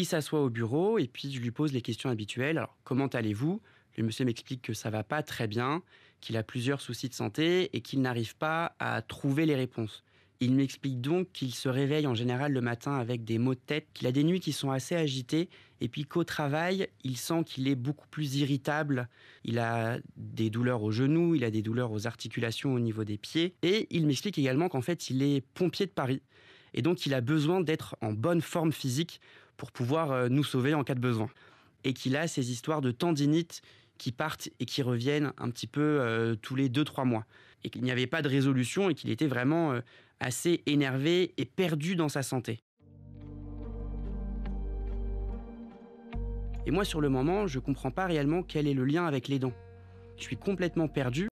Il s'assoit au bureau et puis je lui pose les questions habituelles. Alors, comment allez-vous Le monsieur m'explique que ça va pas très bien, qu'il a plusieurs soucis de santé et qu'il n'arrive pas à trouver les réponses. Il m'explique donc qu'il se réveille en général le matin avec des maux de tête, qu'il a des nuits qui sont assez agitées, et puis qu'au travail, il sent qu'il est beaucoup plus irritable. Il a des douleurs aux genoux, il a des douleurs aux articulations au niveau des pieds, et il m'explique également qu'en fait, il est pompier de Paris et donc, il a besoin d'être en bonne forme physique pour pouvoir euh, nous sauver en cas de besoin. Et qu'il a ces histoires de tendinite qui partent et qui reviennent un petit peu euh, tous les deux trois mois. Et qu'il n'y avait pas de résolution et qu'il était vraiment euh, assez énervé et perdu dans sa santé. Et moi, sur le moment, je ne comprends pas réellement quel est le lien avec les dents. Je suis complètement perdu